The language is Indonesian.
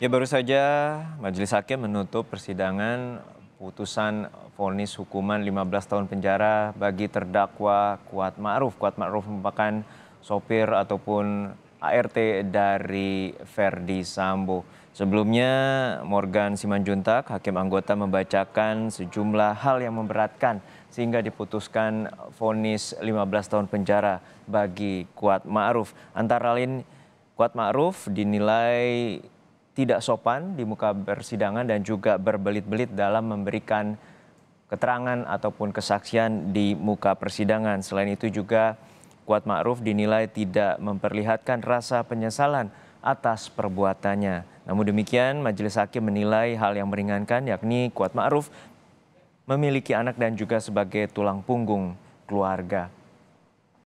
Ya baru saja Majelis Hakim menutup persidangan putusan vonis hukuman 15 tahun penjara bagi terdakwa Kuat Ma'ruf. Kuat Ma'ruf merupakan sopir ataupun ART dari Verdi Sambo. Sebelumnya, Morgan Simanjuntak, hakim anggota membacakan sejumlah hal yang memberatkan sehingga diputuskan vonis 15 tahun penjara bagi Kuat Ma'ruf. Antara lain, Kuat Ma'ruf dinilai tidak sopan di muka persidangan dan juga berbelit-belit dalam memberikan keterangan ataupun kesaksian di muka persidangan. Selain itu juga Kuat Ma'ruf dinilai tidak memperlihatkan rasa penyesalan atas perbuatannya. Namun demikian, Majelis Hakim menilai hal yang meringankan yakni Kuat Ma'ruf memiliki anak dan juga sebagai tulang punggung keluarga.